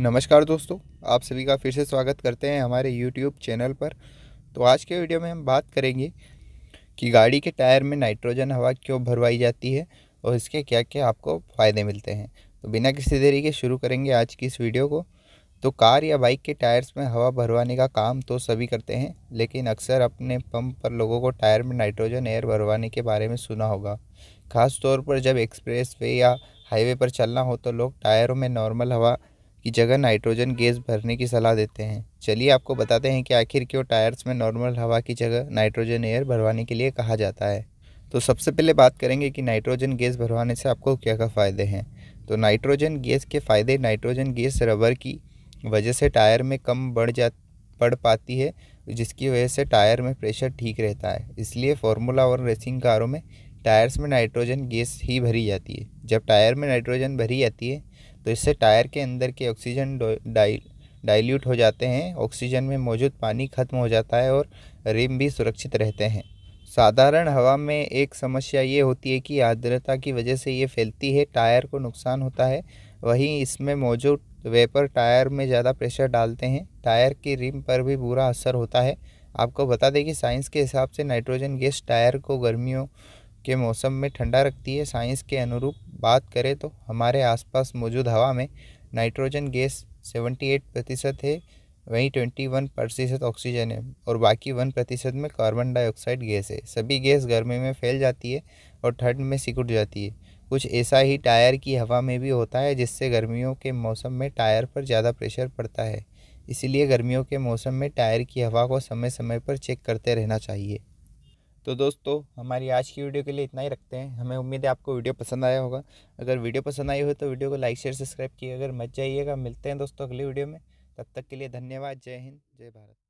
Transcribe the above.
नमस्कार दोस्तों आप सभी का फिर से स्वागत करते हैं हमारे YouTube चैनल पर तो आज के वीडियो में हम बात करेंगे कि गाड़ी के टायर में नाइट्रोजन हवा क्यों भरवाई जाती है और इसके क्या क्या आपको फ़ायदे मिलते हैं तो बिना किसी देरी के शुरू करेंगे आज की इस वीडियो को तो कार या बाइक के टायर्स में हवा भरवाने का काम तो सभी करते हैं लेकिन अक्सर अपने पंप पर लोगों को टायर में नाइट्रोजन एयर भरवाने के बारे में सुना होगा ख़ास तौर पर जब एक्सप्रेस वे या हाईवे पर चलना हो तो लोग टायरों में नॉर्मल हवा की जगह नाइट्रोजन गैस भरने की सलाह देते हैं चलिए आपको बताते हैं कि आखिर क्यों टायर्स में नॉर्मल हवा की जगह नाइट्रोजन एयर भरवाने के लिए कहा जाता है तो सबसे पहले बात करेंगे कि नाइट्रोजन गैस भरवाने से आपको क्या क्या फ़ायदे हैं तो नाइट्रोजन गैस के फ़ायदे नाइट्रोजन गैस रबर की वजह से टायर में कम बढ़ जा बढ़ पाती है जिसकी वजह से टायर में प्रेशर ठीक रहता है इसलिए फार्मूला और रेसिंग कारों में टायर्स में नाइट्रोजन गैस ही भरी जाती है जब टायर में नाइट्रोजन भरी जाती है तो इससे टायर के अंदर के ऑक्सीजन डाइल्यूट हो जाते हैं ऑक्सीजन में मौजूद पानी खत्म हो जाता है और रिम भी सुरक्षित रहते हैं साधारण हवा में एक समस्या ये होती है कि आर्द्रता की वजह से ये फैलती है टायर को नुकसान होता है वहीं इसमें मौजूद वेपर टायर में ज़्यादा प्रेशर डालते हैं टायर की रिम पर भी बुरा असर होता है आपको बता दें कि साइंस के हिसाब से नाइट्रोजन गैस टायर को गर्मियों के मौसम में ठंडा रखती है साइंस के अनुरूप बात करें तो हमारे आसपास मौजूद हवा में नाइट्रोजन गैस 78 प्रतिशत है वहीं 21 प्रतिशत ऑक्सीजन है और बाकी 1 प्रतिशत में कार्बन डाइऑक्साइड गैस है सभी गैस गर्मी में फैल जाती है और ठंड में सिकुड़ जाती है कुछ ऐसा ही टायर की हवा में भी होता है जिससे गर्मियों के मौसम में टायर पर ज़्यादा प्रेशर पड़ता है इसलिए गर्मियों के मौसम में टायर की हवा को समय समय पर चेक करते रहना चाहिए तो दोस्तों हमारी आज की वीडियो के लिए इतना ही रखते हैं हमें उम्मीद है आपको वीडियो पसंद आया होगा अगर वीडियो पसंद आई हो तो वीडियो को लाइक शेयर सब्सक्राइब किए अगर मत जाइएगा मिलते हैं दोस्तों अगली वीडियो में तब तक के लिए धन्यवाद जय हिंद जय भारत